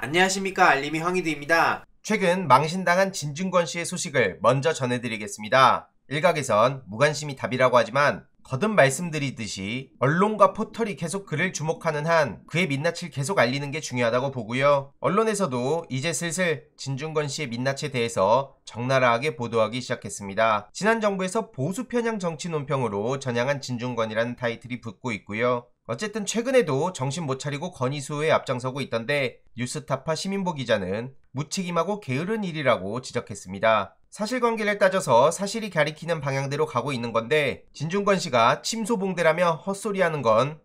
안녕하십니까 알림이 황희드입니다. 최근 망신당한 진중권 씨의 소식을 먼저 전해드리겠습니다. 일각에선 무관심이 답이라고 하지만 거듭 말씀드리듯이 언론과 포털이 계속 그를 주목하는 한 그의 민낯을 계속 알리는 게 중요하다고 보고요. 언론에서도 이제 슬슬 진중권 씨의 민낯에 대해서 적나라하게 보도하기 시작했습니다. 지난 정부에서 보수 편향 정치 논평으로 전향한 진중권이라는 타이틀이 붙고 있고요. 어쨌든 최근에도 정신 못 차리고 건의수에 앞장서고 있던데 뉴스타파 시민보 기자는 무책임하고 게으른 일이라고 지적했습니다. 사실관계를 따져서 사실이 가리키는 방향대로 가고 있는 건데 진중권 씨가 침소봉대라며 헛소리하는 건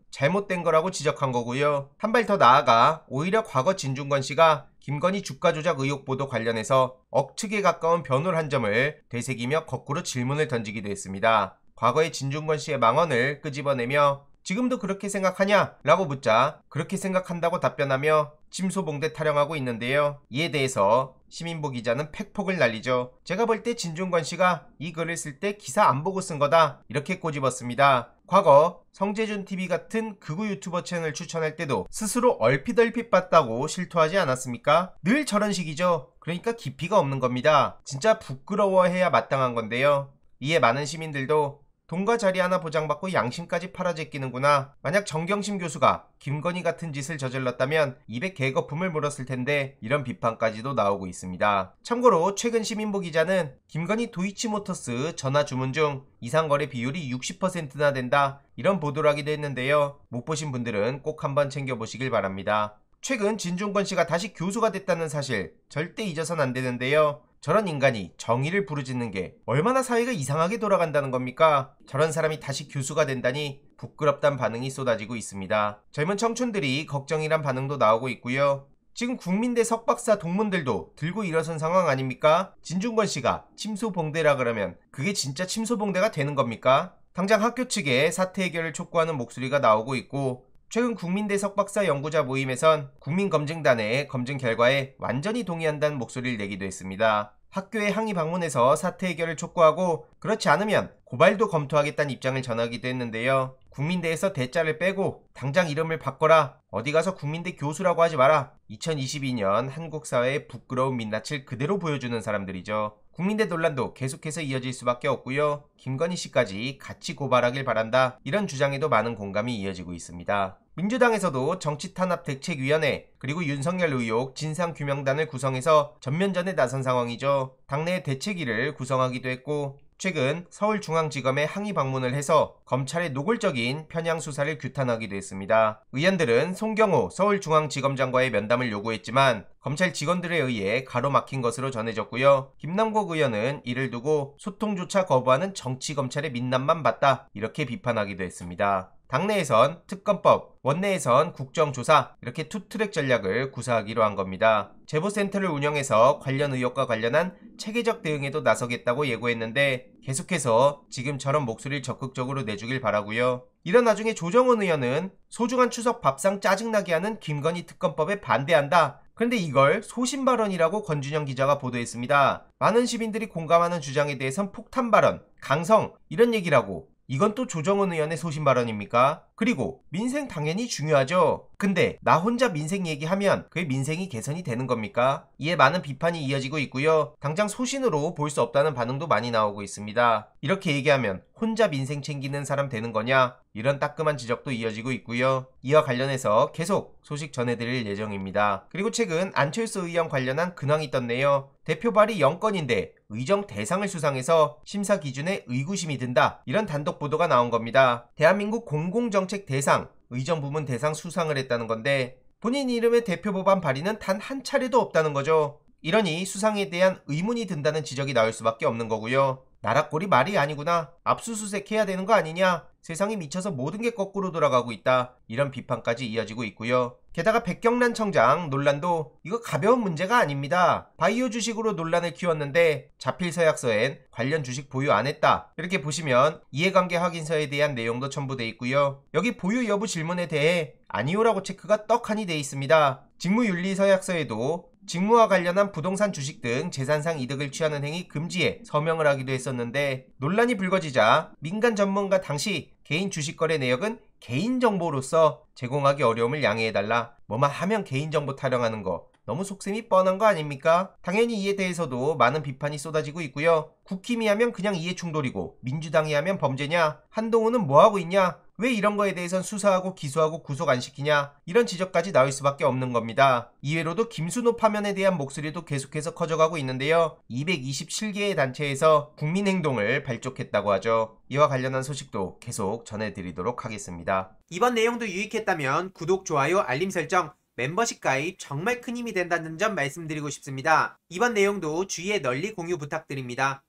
잘못된 거라고 지적한 거고요. 한 발 더 나아가 오히려 과거 진중권 씨가 김건희 주가 조작 의혹 보도 관련해서 억측에 가까운 변호를 한 점을 되새기며 거꾸로 질문을 던지기도 했습니다. 과거의 진중권 씨의 망언을 끄집어내며 지금도 그렇게 생각하냐? 라고 묻자 그렇게 생각한다고 답변하며 침소봉대 타령하고 있는데요. 이에 대해서 시민보 기자는 팩폭을 날리죠. 제가 볼 때 진중권 씨가 이 글을 쓸 때 기사 안 보고 쓴 거다 이렇게 꼬집었습니다. 과거 성재준 TV 같은 극우 유튜버 채널 추천할 때도 스스로 얼핏얼핏 봤다고 실토하지 않았습니까? 늘 저런 식이죠. 그러니까 깊이가 없는 겁니다. 진짜 부끄러워해야 마땅한 건데요. 이에 많은 시민들도 돈과 자리 하나 보장받고 양심까지 팔아제끼는구나. 만약 정경심 교수가 김건희 같은 짓을 저질렀다면 입에 개거품을 물었을 텐데 이런 비판까지도 나오고 있습니다. 참고로 최근 시민보 기자는 김건희 도이치모터스 전화 주문 중 이상거래 비율이 60%나 된다 이런 보도를 하기도 했는데요. 못 보신 분들은 꼭 한번 챙겨보시길 바랍니다. 최근 진중권 씨가 다시 교수가 됐다는 사실 절대 잊어선 안 되는데요. 저런 인간이 정의를 부르짖는 게 얼마나 사회가 이상하게 돌아간다는 겁니까? 저런 사람이 다시 교수가 된다니 부끄럽단 반응이 쏟아지고 있습니다. 젊은 청춘들이 걱정이란 반응도 나오고 있고요. 지금 국민대 석박사 동문들도 들고 일어선 상황 아닙니까? 진중권 씨가 침소봉대라 그러면 그게 진짜 침소봉대가 되는 겁니까? 당장 학교 측에 사태 해결을 촉구하는 목소리가 나오고 있고 최근 국민대석 박사 연구자 모임에선 국민검증단의 검증 결과에 완전히 동의한다는 목소리를 내기도 했습니다. 학교의 항의 방문에서 사태 해결을 촉구하고 그렇지 않으면 고발도 검토하겠다는 입장을 전하기도 했는데요. 국민대에서 대자를 빼고 당장 이름을 바꿔라. 어디 가서 국민대 교수라고 하지 마라. 2022년 한국 사회의 부끄러운 민낯을 그대로 보여주는 사람들이죠. 국민대 논란도 계속해서 이어질 수밖에 없고요. 김건희 씨까지 같이 고발하길 바란다. 이런 주장에도 많은 공감이 이어지고 있습니다. 민주당에서도 정치탄압대책위원회 그리고 윤석열 의혹 진상규명단을 구성해서 전면전에 나선 상황이죠. 당내 대책위를 구성하기도 했고 최근 서울중앙지검에 항의 방문을 해서 검찰의 노골적인 편향 수사를 규탄하기도 했습니다. 의원들은 송경호 서울중앙지검장과의 면담을 요구했지만 검찰 직원들에 의해 가로막힌 것으로 전해졌고요. 김남국 의원은 이를 두고 소통조차 거부하는 정치검찰의 민낯만 봤다 이렇게 비판하기도 했습니다. 당내에선 특검법, 원내에선 국정조사 이렇게 투트랙 전략을 구사하기로 한 겁니다. 제보센터를 운영해서 관련 의혹과 관련한 체계적 대응에도 나서겠다고 예고했는데 계속해서 지금처럼 목소리를 적극적으로 내주길 바라고요. 이런 나중에 조정원 의원은 소중한 추석 밥상 짜증나게 하는 김건희 특검법에 반대한다. 그런데 이걸 소신 발언이라고 권준영 기자가 보도했습니다. 많은 시민들이 공감하는 주장에 대해선 폭탄 발언, 강성 이런 얘기라고 이건 또 조정은 의원의 소신 발언입니까? 그리고 민생 당연히 중요하죠. 근데 나 혼자 민생 얘기하면 그게 민생이 개선이 되는 겁니까? 이에 많은 비판이 이어지고 있고요. 당장 소신으로 볼 수 없다는 반응도 많이 나오고 있습니다. 이렇게 얘기하면 혼자 민생 챙기는 사람 되는 거냐? 이런 따끔한 지적도 이어지고 있고요. 이와 관련해서 계속 소식 전해드릴 예정입니다. 그리고 최근 안철수 의원 관련한 근황이 떴네요. 대표 발의 0건인데 의정 대상을 수상해서 심사 기준에 의구심이 든다. 이런 단독 보도가 나온 겁니다. 대한민국 공공정책 대상 의전 부문 대상 수상을 했다는 건데 본인 이름의 대표 법안 발의는 단 한 차례도 없다는 거죠. 이러니 수상에 대한 의문이 든다는 지적이 나올 수밖에 없는 거고요. 나락골이 말이 아니구나. 압수수색해야 되는 거 아니냐. 세상이 미쳐서 모든 게 거꾸로 돌아가고 있다. 이런 비판까지 이어지고 있고요. 게다가 백경란 청장 논란도 이거 가벼운 문제가 아닙니다. 바이오 주식으로 논란을 키웠는데 자필 서약서엔 관련 주식 보유 안 했다. 이렇게 보시면 이해관계 확인서에 대한 내용도 첨부되어 있고요. 여기 보유 여부 질문에 대해 아니오라고 체크가 떡하니 되어 있습니다. 직무윤리 서약서에도 직무와 관련한 부동산 주식 등 재산상 이득을 취하는 행위 금지에 서명을 하기도 했었는데 논란이 불거지자 민간 전문가 당시 개인 주식 거래 내역은 개인정보로서 제공하기 어려움을 양해해달라. 뭐만 하면 개인정보 타령하는 거. 너무 속셈이 뻔한 거 아닙니까? 당연히 이에 대해서도 많은 비판이 쏟아지고 있고요. 국힘이 하면 그냥 이해충돌이고 민주당이 하면 범죄냐? 한동훈은 뭐하고 있냐? 왜 이런 거에 대해선 수사하고 기소하고 구속 안 시키냐 이런 지적까지 나올 수밖에 없는 겁니다. 이외로도 김순호 파면에 대한 목소리도 계속해서 커져가고 있는데요. 227개의 단체에서 국민행동을 발족했다고 하죠. 이와 관련한 소식도 계속 전해드리도록 하겠습니다. 이번 내용도 유익했다면 구독, 좋아요, 알림 설정, 멤버십 가입 정말 큰 힘이 된다는 점 말씀드리고 싶습니다. 이번 내용도 주위에 널리 공유 부탁드립니다.